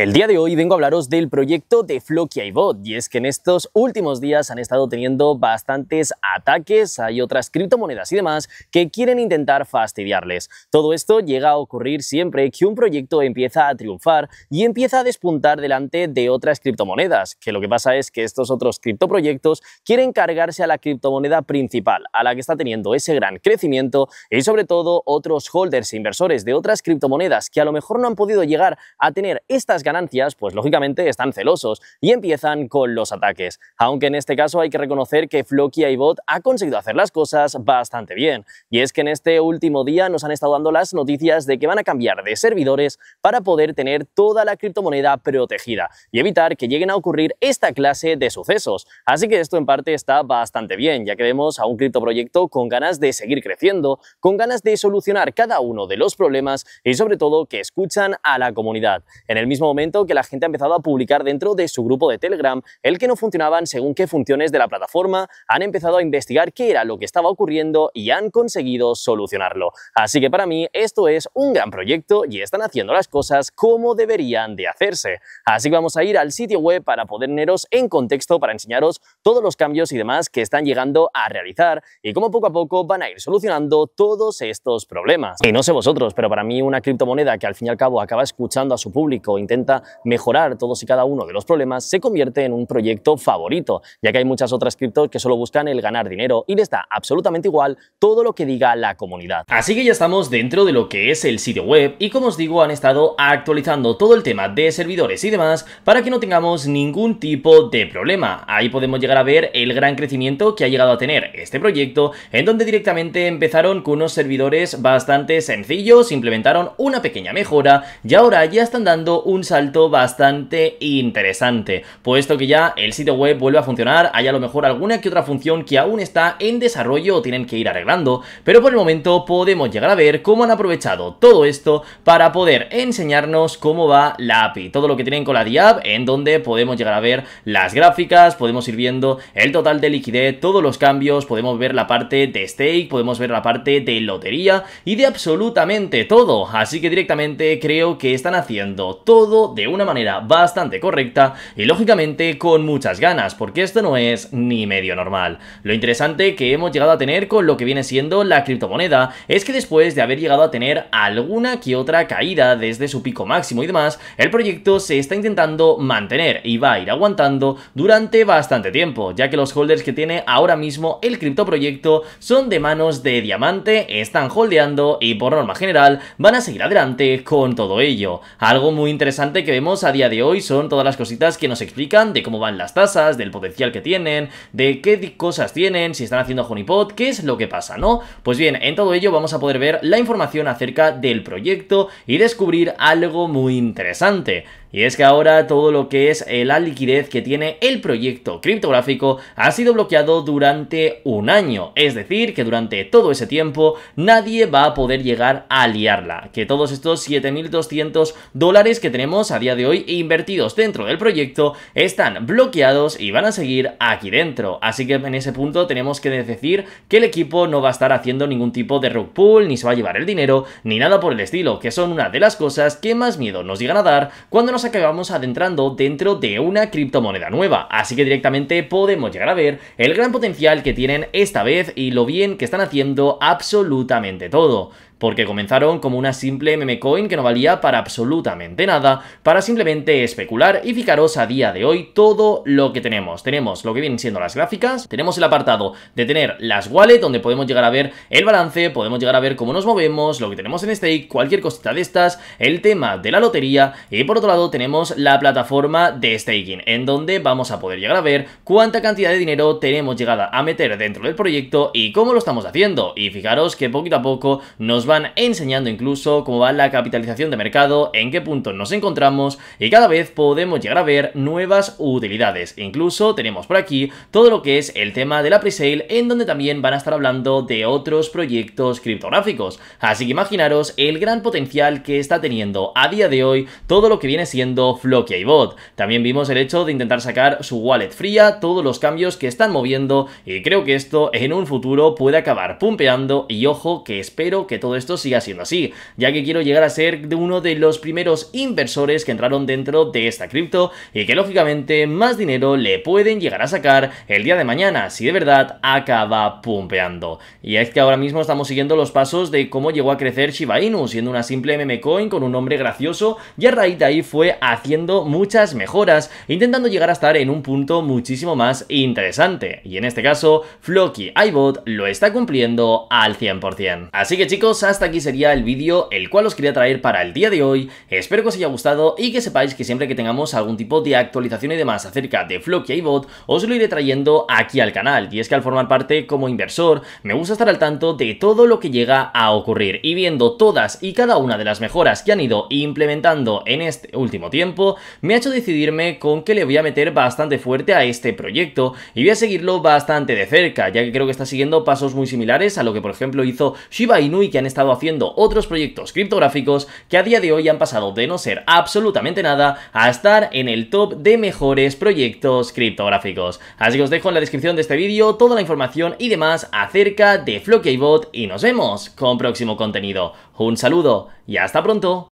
El día de hoy vengo a hablaros del proyecto de Floki iBot y es que en estos últimos días han estado teniendo bastantes ataques, hay otras criptomonedas y demás que quieren intentar fastidiarles. Todo esto llega a ocurrir siempre que un proyecto empieza a triunfar y empieza a despuntar delante de otras criptomonedas, que lo que pasa es que estos otros criptoproyectos quieren cargarse a la criptomoneda principal, a la que está teniendo ese gran crecimiento, y sobre todo otros holders e inversores de otras criptomonedas que a lo mejor no han podido llegar a tener estas ganancias, pues lógicamente están celosos y empiezan con los ataques. Aunque en este caso hay que reconocer que Floki iBot ha conseguido hacer las cosas bastante bien. Y es que en este último día nos han estado dando las noticias de que van a cambiar de servidores para poder tener toda la criptomoneda protegida y evitar que lleguen a ocurrir esta clase de sucesos. Así que esto en parte está bastante bien, ya que vemos a un criptoproyecto con ganas de seguir creciendo, con ganas de solucionar cada uno de los problemas y sobre todo que escuchan a la comunidad. En el mismo momento que la gente ha empezado a publicar dentro de su grupo de Telegram, el que no funcionaban según qué funciones de la plataforma, han empezado a investigar qué era lo que estaba ocurriendo y han conseguido solucionarlo. Así que para mí esto es un gran proyecto y están haciendo las cosas como deberían de hacerse. Así que vamos a ir al sitio web para teneros en contexto, para enseñaros todos los cambios y demás que están llegando a realizar y cómo poco a poco van a ir solucionando todos estos problemas. Y no sé vosotros, pero para mí una criptomoneda que al fin y al cabo acaba escuchando a su público, intentando mejorar todos y cada uno de los problemas, se convierte en un proyecto favorito, ya que hay muchas otras criptos que solo buscan el ganar dinero y les da absolutamente igual todo lo que diga la comunidad. Así que ya estamos dentro de lo que es el sitio web y como os digo han estado actualizando todo el tema de servidores y demás para que no tengamos ningún tipo de problema. Ahí podemos llegar a ver el gran crecimiento que ha llegado a tener este proyecto en donde directamente empezaron con unos servidores bastante sencillos, implementaron una pequeña mejora y ahora ya están dando un salto bastante interesante, puesto que ya el sitio web vuelve a funcionar, hay a lo mejor alguna que otra función que aún está en desarrollo o tienen que ir arreglando, pero por el momento podemos llegar a ver cómo han aprovechado todo esto para poder enseñarnos cómo va la API, todo lo que tienen con la DIAB, en donde podemos llegar a ver las gráficas, podemos ir viendo el total de liquidez, todos los cambios, podemos ver la parte de stake, podemos ver la parte de lotería y de absolutamente todo, así que directamente creo que están haciendo todo de una manera bastante correcta y lógicamente con muchas ganas, porque esto no es ni medio normal. Lo interesante que hemos llegado a tener con lo que viene siendo la criptomoneda es que después de haber llegado a tener alguna que otra caída desde su pico máximo y demás, el proyecto se está intentando mantener y va a ir aguantando durante bastante tiempo, ya que los holders que tiene ahora mismo el criptoproyecto son de manos de diamante, están holdeando y por norma general van a seguir adelante con todo ello. Algo muy interesante que vemos a día de hoy son todas las cositas que nos explican de cómo van las tasas, del potencial que tienen, de qué cosas tienen, si están haciendo Honeypot, qué es lo que pasa, ¿no? Pues bien, en todo ello vamos a poder ver la información acerca del proyecto y descubrir algo muy interesante. Y es que ahora todo lo que es eh, la liquidez que tiene el proyecto criptográfico ha sido bloqueado durante un año. Es decir, que durante todo ese tiempo nadie va a poder llegar a liarla. Que todos estos 7.200 dólares que tenemos a día de hoy invertidos dentro del proyecto están bloqueados y van a seguir aquí dentro. Así que en ese punto tenemos que decir que el equipo no va a estar haciendo ningún tipo de rug pull, ni se va a llevar el dinero, ni nada por el estilo, que son una de las cosas que más miedo nos llegan a dar cuando nos acabamos adentrando dentro de una criptomoneda nueva, así que directamente podemos llegar a ver el gran potencial que tienen esta vez y lo bien que están haciendo absolutamente todo porque comenzaron como una simple meme coin que no valía para absolutamente nada, para simplemente especular y fijaros a día de hoy todo lo que tenemos. Tenemos lo que vienen siendo las gráficas, tenemos el apartado de tener las wallet, donde podemos llegar a ver el balance, podemos llegar a ver cómo nos movemos, lo que tenemos en stake, cualquier cosita de estas, el tema de la lotería y por otro lado tenemos la plataforma de staking, en donde vamos a poder llegar a ver cuánta cantidad de dinero tenemos llegada a meter dentro del proyecto y cómo lo estamos haciendo. Y fijaros que poquito a poco nos van enseñando incluso cómo va la capitalización de mercado, en qué punto nos encontramos y cada vez podemos llegar a ver nuevas utilidades. Incluso tenemos por aquí todo lo que es el tema de la presale en donde también van a estar hablando de otros proyectos criptográficos. Así que imaginaros el gran potencial que está teniendo a día de hoy todo lo que viene siendo Flocky y Bot. También vimos el hecho de intentar sacar su wallet fría, todos los cambios que están moviendo y creo que esto en un futuro puede acabar pumpeando y ojo que espero que todo esto siga siendo así, ya que quiero llegar a ser de uno de los primeros inversores que entraron dentro de esta cripto y que lógicamente más dinero le pueden llegar a sacar el día de mañana si de verdad acaba pumpeando. Y es que ahora mismo estamos siguiendo los pasos de cómo llegó a crecer Shiba Inu, siendo una simple meme coin con un nombre gracioso y a raíz de ahí fue haciendo muchas mejoras, intentando llegar a estar en un punto muchísimo más interesante. Y en este caso, Floki iBot lo está cumpliendo al 100%. Así que chicos, hasta aquí sería el vídeo el cual os quería traer para el día de hoy. Espero que os haya gustado y que sepáis que siempre que tengamos algún tipo de actualización y demás acerca de Flockia y Bot, os lo iré trayendo aquí al canal. Y es que al formar parte como inversor, me gusta estar al tanto de todo lo que llega a ocurrir y viendo todas y cada una de las mejoras que han ido implementando en este último tiempo, me ha hecho decidirme con que le voy a meter bastante fuerte a este proyecto y voy a seguirlo bastante de cerca, ya que creo que está siguiendo pasos muy similares a lo que por ejemplo hizo Shiba Inu y que en este haciendo otros proyectos criptográficos que a día de hoy han pasado de no ser absolutamente nada a estar en el top de mejores proyectos criptográficos. Así que os dejo en la descripción de este vídeo toda la información y demás acerca de Flockeybot y nos vemos con próximo contenido. Un saludo y hasta pronto.